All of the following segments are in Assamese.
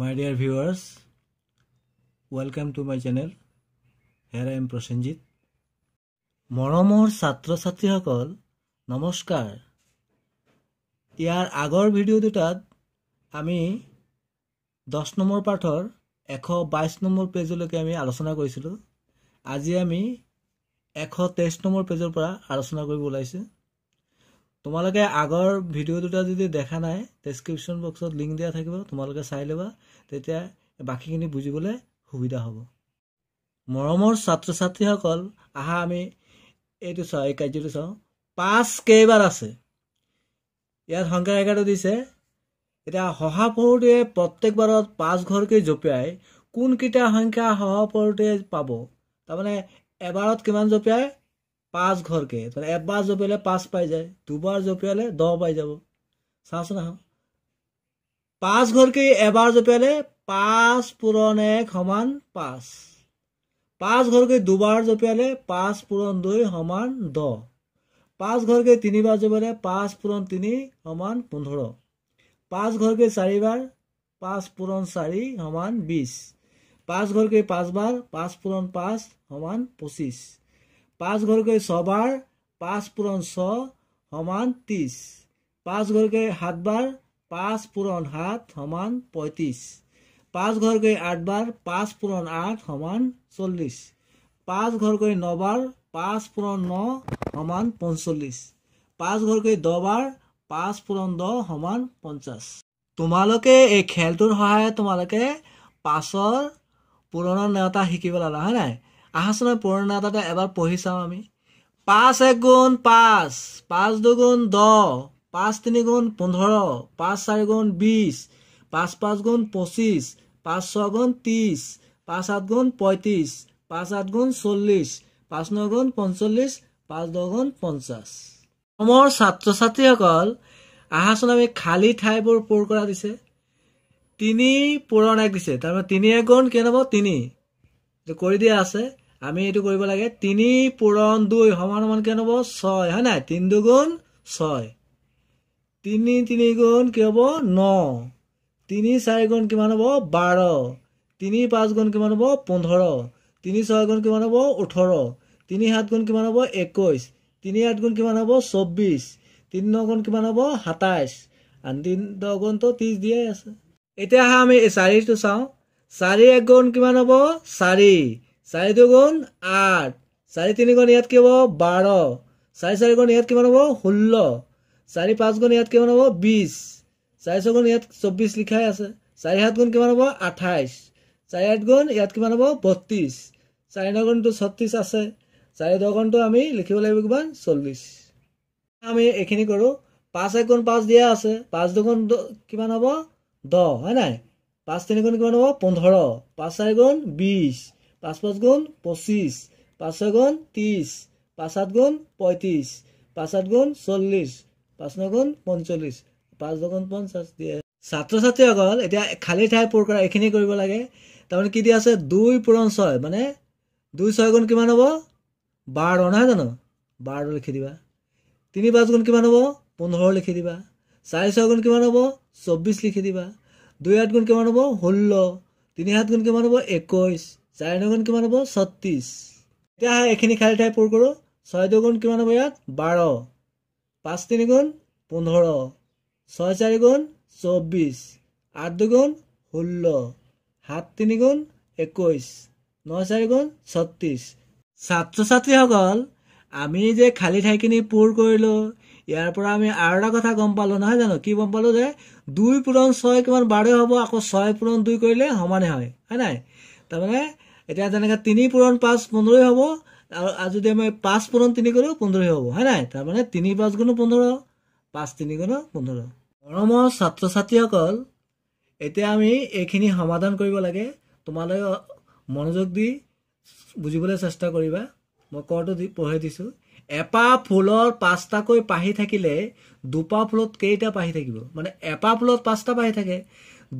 my dear viewers welcome to my channel here i am prasanjit moromor chatra chatri hokol namaskar iar agor video dutat ami 10 number pathor 122 number page loke ami alochona koisilu aji ami 123 number page pora alochona koibo laise তোমালোকে আগৰ ভিডিঅ' দুটা যদি দেখা নাই ডেছক্ৰিপশ্যন বক্সত লিংক দিয়া থাকিব তোমালোকে চাই ল'বা তেতিয়া বাকীখিনি বুজিবলৈ সুবিধা হ'ব মৰমৰ ছাত্ৰ ছাত্ৰীসকল আহা আমি এইটো চাওঁ এই কাৰ্যটো চাওঁ পাঁচ কেইবাৰ আছে ইয়াত সংখ্যা সংখ্যাৰেখাটো দিছে এতিয়া শহাপহুটোৱে প্ৰত্যেকবাৰত পাঁচ পাঁচঘৰকৈ জঁপিয়াই কোনকেইটা সংখ্যা শহাপহুটোৱে পাব তাৰমানে এবাৰত কিমান জঁপিয়ায় পাঁচ ঘৰকে মানে এবাৰ জপিয়ালে পাঁচ পাই যায় দুবাৰ জপিয়ালে দহ পাই যাব চাচোন আহ পাঁচ ঘৰকে এবাৰ জপিয়ালে পাঁচ পূৰণ এক সমান পাঁচ পাঁচ ঘৰকে দুবাৰ জপিয়ালে পাঁচ পূৰণ দুই সমান দহ পাঁচ ঘৰকে তিনিবাৰ জপিয়ালে পাঁচ পূৰণ তিনি সমান পোন্ধৰ পাঁচ ঘৰকে চাৰিবাৰ পাঁচ পূৰণ চাৰি সমান বিছ পাঁচ ঘৰকে পাঁচবাৰ পাঁচ পূৰণ পাঁচ সমান পঁচিছ পাঁচ ঘৰকৈ ছবাৰ পাঁচ পূৰণ ছ সমান ত্ৰিছ পাঁচ ঘৰকৈ সাতবাৰ পাঁচ পূৰণ সাত সমান পঁয়ত্ৰিছ পাঁচ ঘৰকৈ আঠবাৰ পাঁচ পূৰণ আঠ সমান চল্লিছ পাঁচ ঘৰকৈ নবাৰ পাঁচ পূৰণ ন সমান পঞ্চল্লিছ পাঁচ ঘৰকৈ দহবাৰ পাঁচ পূৰণ দহ সমান পঞ্চাছ তোমালোকে এই খেলটোৰ সহায়ত তোমালোকে পাঁচৰ পূৰণৰ নেওতা শিকিবলা নহয় নাই আহাচোন পুৰণা তাতে এবাৰ পঢ়ি চাওঁ আমি পাঁচ এক গুণ পাঁচ পাঁচ দুগুণ দহ পাঁচ তিনি গুণ পোন্ধৰ পাঁচ চাৰি গুণ বিছ পাঁচ পাঁচ গুণ পঁচিছ পাঁচ ছয় গুণ ত্ৰিছ পাঁচ আঠ গুণ পঁয়ত্ৰিছ পাঁচ আঠ গুণ চল্লিছ পাঁচ ন গুণ পঞ্চল্লিছ পাঁচ দহ গুণ পঞ্চাছ অসমৰ ছাত্ৰ ছাত্ৰীসকল আহাচোন আমি খালী ঠাইবোৰ পূৰ কৰা দিছে তিনি পূৰণ এক দিছে তাৰমানে তিনি এক গুণ কেনেব তিনি কৰি দিয়া আছে আমি এইটো কৰিব লাগে তিনি পূৰণ দুই সমান সমান কি হ'ব ছয় হয় নাই তিনি দুগুণ ছয় তিনি তিনি গুণ কি হ'ব ন তিনি চাৰি গুণ কিমান হ'ব বাৰ তিনি পাঁচ গুণ কিমান হ'ব পোন্ধৰ তিনি ছয় গুণ কিমান হ'ব ওঠৰ তিনি সাত গুণ কিমান হ'ব একৈছ তিনি আঠ গুণ কিমান হ'ব চৌব্বিছ তিনি ন গুণ কিমান হ'ব সাতাইছ আন তিনি দহ গুণটো ত্ৰিছ দিয়াই আছে এতিয়া আহা আমি চাৰিটো চাওঁ চাৰি এক গুণ কিমান হ'ব চাৰি চাৰি দুগুণ আঠ চাৰি তিনিগুণ ইয়াত কি হ'ব বাৰ চাৰি চাৰিগুণ ইয়াত কিমান হ'ব ষোল্ল চাৰি পাঁচগুণ ইয়াত কিমান হ'ব বিছ চাৰি ছগুণ ইয়াত চৌব্বিছ লিখাই আছে চাৰি সাতগুণ কিমান হ'ব আঠাইছ চাৰি আঠগুণ ইয়াত কিমান হ'ব বত্ৰিছ চাৰি ন গুণটো ছত্ৰিছ আছে চাৰি দহগুণটো আমি লিখিব লাগিব কিমান চল্লিছ আমি এইখিনি কৰোঁ পাঁচ এক গুণ পাঁচ দিয়া আছে পাঁচ দুগুণ কিমান হ'ব দহ হয় নাই পাঁচ তিনিগুণ কিমান হ'ব পোন্ধৰ পাঁচ চাৰিগুণ বিছ পাঁচ পাঁচ গুণ পঁচিছ পাঁচ ছয় গুণ ত্ৰিছ পাঁচ সাত গুণ পঁয়ত্ৰিছ পাঁচ সাত গুণ চল্লিছ পাঁচ ন গুণ পঞ্চল্লিছ পাঁচ নগুণ পঞ্চাছ দিয়ে ছাত্ৰ ছাত্ৰীসকল এতিয়া খালী ঠাই পূৰ কৰা এইখিনি কৰিব লাগে তাৰমানে কি দিয়া আছে দুই পূৰণ ছয় মানে দুই ছয় গুণ কিমান হ'ব বাৰ নহয় জানো বাৰ লিখি দিবা তিনি পাঁচ গুণ কিমান হ'ব পোন্ধৰ লিখি দিবা চাৰি ছয় গুণ কিমান হ'ব চৌব্বিছ লিখি দিবা দুই আঠ গুণ কিমান হ'ব ষোল্ল তিনি সাত গুণ কিমান হ'ব একৈছ চাৰি দুগুণ কিমান হ'ব ছত্ৰিছ এতিয়া এইখিনি খালী ঠাই পূৰ কৰোঁ ছয় দুগুণ কিমান হ'ব ইয়াত বাৰ পাঁচ তিনি গুণ পোন্ধৰ ছয় চাৰি গুণ চৌব্বিছ আঠ দুগুণ ষোল্ল সাত তিনি গুণ একৈছ ন চাৰি গুণ ছত্ৰিছ ছাত্ৰ ছাত্ৰীসকল আমি যে খালী ঠাইখিনি পূৰ কৰিলোঁ ইয়াৰ পৰা আমি আৰু এটা কথা গম পালোঁ নহয় জানো কি গম পালোঁ যে দুই পূৰণ ছয় কিমান বাৰই হ'ব আকৌ ছয় পূৰণ দুই কৰিলে সমানে হয় হয় নাই তাৰমানে এতিয়া যেনেকে তিনি পূৰণ পাঁচ পোন্ধৰই হ'ব আৰু যদি আমি পাঁচ পূৰণ তিনি কৰোঁ পোন্ধৰই হ'ব হয় নাই তাৰমানে তিনি পাঁচ গুণো পোন্ধৰ পাঁচ তিনি গুণো পোন্ধৰ মৰমৰ ছাত্ৰ ছাত্ৰীসকল এতিয়া আমি এইখিনি সমাধান কৰিব লাগে তোমালৈ মনোযোগ দি বুজিবলৈ চেষ্টা কৰিবা মই কৰটো দি পঢ়াই দিছোঁ এপাহ ফুলৰ পাঁচটাকৈ পাহি থাকিলে দুপা ফুলত কেইটা পাহি থাকিব মানে এপাহ ফুলত পাঁচটা পাহি থাকে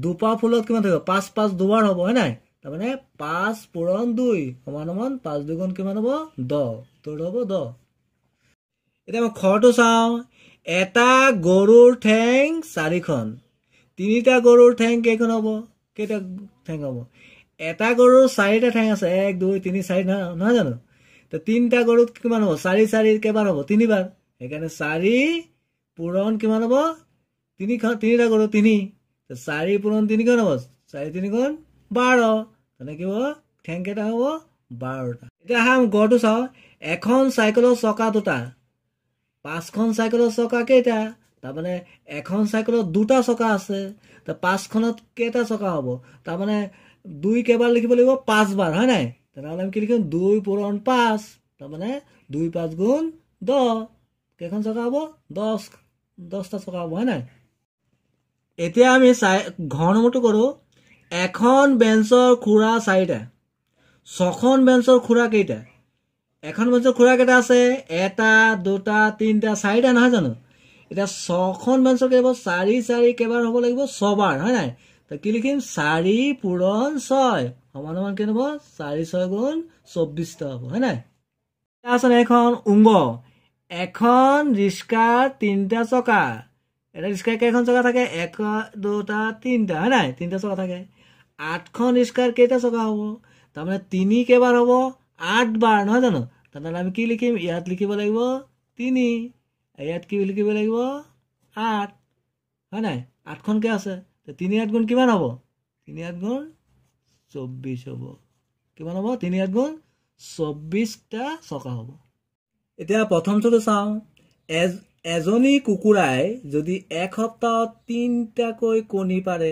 দুপা ফুলত কিমান থাকিব পাঁচ পাঁচ দুবাৰ হ'ব হয় নাই তাৰমানে পাঁচ পূৰণ দুই সমান সমান পাঁচ দুগুণ কিমান হ'ব দহ তোৰ হ'ব দহ এতিয়া মই খৰটো চাওঁ এটা গৰুৰ ঠেং চাৰিখন তিনিটা গৰুৰ ঠেং কেইখন হ'ব কেইটা ঠেং হ'ব এটা গৰুৰ চাৰিটা ঠেং আছে এক দুই তিনি চাৰি নহয় জানো তো তিনিটা গৰু কিমান হ'ব চাৰি চাৰি কেইবাৰ হ'ব তিনিবাৰ সেইকাৰণে চাৰি পূৰণ কিমান হ'ব তিনিখন তিনিটা গৰু তিনি চাৰি পূৰণ তিনিখন হ'ব চাৰি তিনিখন বাৰ তেনে কি হ'ব ঠেং কেইটা হ'ব বাৰটা এতিয়া আহা গড়টো চাওঁ এখন চাইকেলৰ চকা দুটা পাঁচখন চাইকেলৰ চকা কেইটা তাৰমানে এখন চাইকেলত দুটা চকা আছে পাঁচখনত কেইটা চকা হ'ব তাৰমানে দুই কেইবাৰ লিখিব লাগিব পাঁচবাৰ হয় নাই তেনেহ'লে আমি কি লিখিম দুই পূৰণ পাঁচ তাৰমানে দুই পাঁচ গুণ দহ কেইখন চকা হ'ব দহ দহটা চকা হ'ব হয় নাই এতিয়া আমি চাই ঘৰ নম্বৰটো কৰোঁ এখন বেঞ্চৰ খুৰা চাৰিটা ছখন বেঞ্চৰ খুৰা কেইটা এখন বেঞ্চৰ খুৰা কেইটা আছে এটা দুটা তিনিটা চাৰিটা নহয় জানো এতিয়া ছখন বেঞ্চৰ কেতিয়াব চাৰি চাৰি কেইবাৰ হ'ব লাগিব ছবাৰ হয় নাই কি লিখিম চাৰি পূৰণ ছয় সমান সমান কেনে হ'ব চাৰি ছয় গুণ চৌব্বিছটা হ'ব হয় নাই আছে এখন উংগ এখন ৰিক্সা তিনিটা চকা এটা স্কাৰ কেইখন চকা থাকে এক দুটা তিনিটা হয় নাই তিনিটা চকা থাকে আঠখন স্কাৰ কেইটা চকা হ'ব তাৰমানে তিনি কেইবাৰ হ'ব আঠবাৰ নহয় জানো তাৰমানে আমি কি লিখিম ইয়াত লিখিব লাগিব তিনি ইয়াত কি লিখিব লাগিব আঠ হয় নাই আঠখনকৈ আছে তিনি আঠ গুণ কিমান হ'ব তিনি আঠ গুণ চৌব্বিছ হ'ব কিমান হ'ব তিনি আঠ গুণ চৌব্বিছটা চকা হ'ব এতিয়া প্ৰথমটোতো চাওঁ এজ এজনী কুকুৰাই যদি এক সপ্তাহত তিনিটাকৈ কণী পাৰে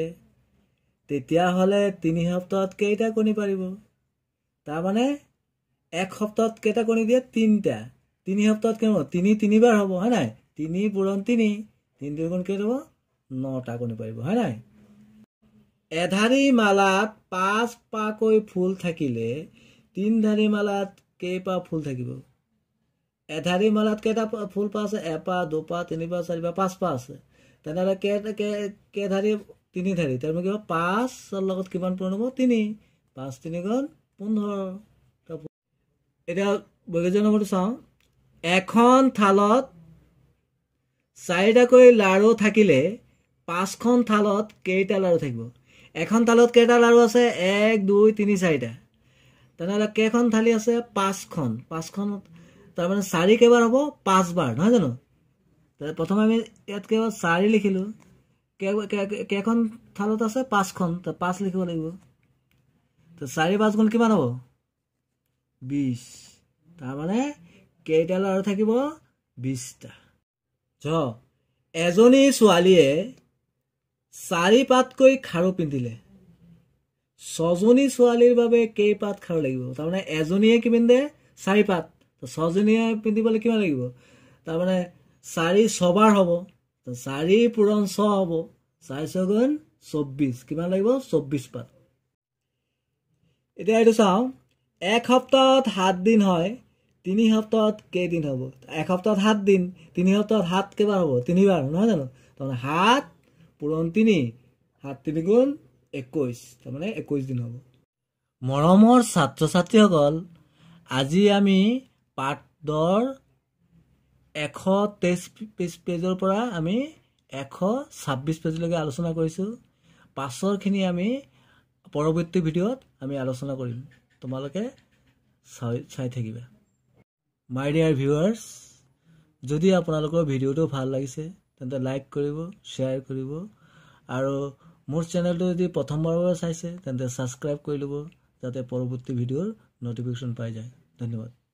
তেতিয়াহ'লে তিনি সপ্তাহত কেইটা কণী পাৰিব তাৰমানে এক সপ্তাহত কেইটা কণী দিয়ে তিনিটা তিনি সপ্তাহত কেনেকুৱা তিনি তিনিবাৰ হ'ব হয় নাই তিনি পূৰণ তিনি তিনি দুগুণ কেইটা হ'ব নটা কণী পাৰিব হয় নাই এধাৰী মালাত পাঁচ পাকৈ ফুল থাকিলে তিনিধাৰী মালাত কেইপাহ ফুল থাকিব এধাৰি মালাত কেইটা ফুল পাহ আছে এপাহ দুপাহ তিনিপাহ চাৰিপাহ পাঁচপাহ আছে তেনেহ'লে কেইধাৰি তিনিধাৰি তাৰমানে কি হ'ব পাঁচৰ লগত কিমান পূৰণ হ'ব তিনি পাঁচ তিনিখন পোন্ধৰ এতিয়া বৈজ্ঞান নম্বৰটো চাওঁ এখন থালত চাৰিটাকৈ লাড়ু থাকিলে পাঁচখন থালত কেইটা লাড়ু থাকিব এখন থালত কেইটা লাড়ু আছে এক দুই তিনি চাৰিটা তেনেহ'লে কেইখন থালি আছে পাঁচখন পাঁচখনত তাৰমানে চাৰি কেইবাৰ হ'ব পাঁচবাৰ নহয় জানো প্ৰথমে আমি ইয়াত কেইবাৰ চাৰি লিখিলোঁ কেইখন থালত আছে পাঁচখন পাঁচ লিখিব লাগিব চাৰি পাঁচ গুণ কিমান হ'ব বিছ তাৰমানে কেইটা ল'ৰা থাকিব বিছটা জ এজনী ছোৱালীয়ে চাৰি পাতকৈ খাৰু পিন্ধিলে ছজনী ছোৱালীৰ বাবে কেইপাত খাৰু লাগিব তাৰমানে এজনীয়ে কি পিন্ধে চাৰি পাত ছজনীয়ে পিন্ধিবলৈ কিমান লাগিব তাৰমানে চাৰি ছবাৰ হ'ব চাৰি পূৰণ ছ হ'ব চাৰি ছগুণ চৌব্বিছ কিমান লাগিব চৌব্বিছ পাত এতিয়া এইটো চাওঁ এক সপ্তাহত সাতদিন হয় তিনি সপ্তাহত কেইদিন হ'ব এসপ্তাহত সাতদিন তিনি সপ্তাহত সাত কেইবাৰ হ'ব তিনিবাৰ নহয় জানো তাৰমানে সাত পূৰণ তিনি সাত তিনি গুণ একৈছ তাৰমানে একৈছ দিন হ'ব মৰমৰ ছাত্ৰ ছাত্ৰীসকল আজি আমি পাৰ্ট দৰ এশ তেইছ পেজ পেজৰ পৰা আমি এশ ছাব্বিছ পেজলৈকে আলোচনা কৰিছোঁ পাছৰখিনি আমি পৰৱৰ্তী ভিডিঅ'ত আমি আলোচনা কৰিম তোমালোকে চাই চাই থাকিবা মাই ডিয়াৰ ভিউৱাৰ্ছ যদি আপোনালোকৰ ভিডিঅ'টো ভাল লাগিছে তেন্তে লাইক কৰিব শ্বেয়াৰ কৰিব আৰু মোৰ চেনেলটো যদি প্ৰথমবাৰৰ পৰা চাইছে তেন্তে ছাবস্ক্ৰাইব কৰি ল'ব যাতে পৰৱৰ্তী ভিডিঅ'ৰ নটিফিকেশ্যন পাই যায় ধন্যবাদ